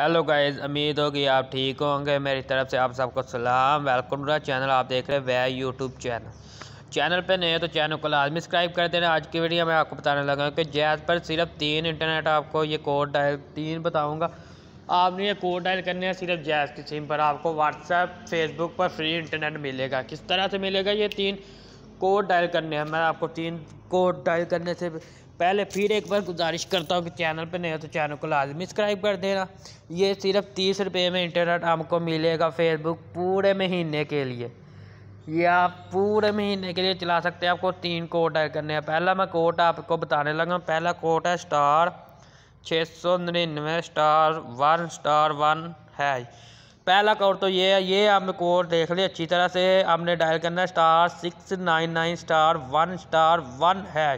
hello guys उम्मीद होगी आप ठीक होंगे मेरी तरफ से आप सबको सलाम वेलकम टू चैनल आप देख रहे हैं वह यूट्यूब चैनल चैनल पे नए तो चैनल को लाजमी सब्सक्राइब कर देना आज की वीडियो मैं आपको बताने लगा कि जैज पर सिर्फ तीन इंटरनेट आपको ये कोड डायल तीन बताऊँगा आपने ये कोड डायल करने हैं सिर्फ जैज की सिम पर आपको व्हाट्सएप फेसबुक पर फ्री इंटरनेट मिलेगा किस तरह से मिलेगा ये तीन कोड डायल करने हैं मैं आपको तीन कोड डायल करने से पहले फिर एक बार गुजारिश करता हूँ कि चैनल पर नहीं हो तो चैनल को लाजमी सब्सक्राइब कर देना ये सिर्फ तीस रुपये में इंटरनेट हमको मिलेगा फेसबुक पूरे महीने के लिए ये आप पूरे महीने के लिए चला सकते हैं आपको तीन कोड ऐड करने हैं पहला मैं कोट आपको बताने लगा पहला कोट है स्टार छः सौ निन्यानवे स्टार वन स्टार वन है पहला कोड तो ये है ये आपने कोड देख लिया अच्छी तरह से आपने डायल करना है star six nine nine star one star one है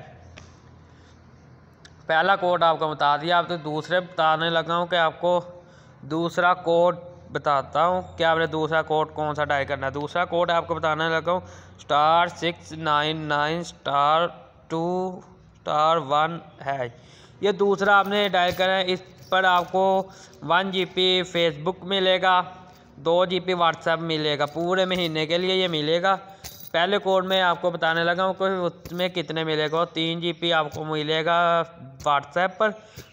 पहला कोड आपको बता दिया आप तो दूसरे बताने लगा हूँ कि आपको दूसरा कोड बताता हूँ कि आपने दूसरा कोड कौन सा टाइप करना है दूसरा कोड आपको बताने लगा हूँ star six nine nine star two star one है ये दूसरा आपने डाई करना है इस पर आपको वन जी फेसबुक मिलेगा दो जी पी व्हाट्सएप मिलेगा पूरे महीने के लिए ये मिलेगा पहले कोड में आपको बताने लगा हूँ कि उसमें कितने मिलेगा तीन जी आपको मिलेगा व्हाट्सएप पर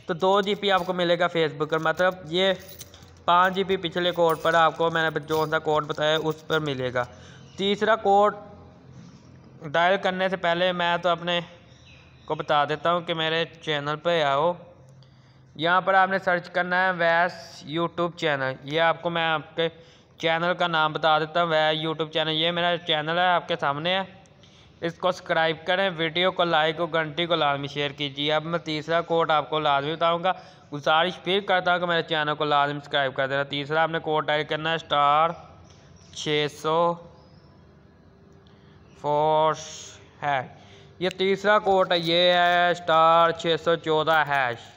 तो दो जी आपको मिलेगा फेसबुक पर मतलब ये पाँच जी पिछले कोड पर आपको मैंने जो सा कोड बताया उस पर मिलेगा तीसरा कोड डायल करने से पहले मैं तो अपने को बता देता हूँ कि मेरे चैनल पर आओ यहाँ पर आपने सर्च करना है वैस यूट्यूब चैनल ये आपको मैं आपके चैनल का नाम बता देता हूँ वह यूट्यूब चैनल ये मेरा चैनल है आपके सामने है इसको सब्सक्राइब करें वीडियो को लाइक और घंटी को लाजमी शेयर कीजिए अब मैं तीसरा कोड आपको लाजमी बताऊँगा गुजारिश फिर करता हूँ कि मेरे चैनल को लाजमी सब्सक्राइब कर देना तीसरा आपने कोड टाइप करना है स्टार छः सौ फोर्स है ये तीसरा कोट है ये है स्टार छः सौ चौदह हैश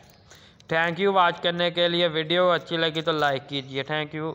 थैंक यू वॉच करने के लिए वीडियो अच्छी लगी तो लाइक कीजिए थैंक यू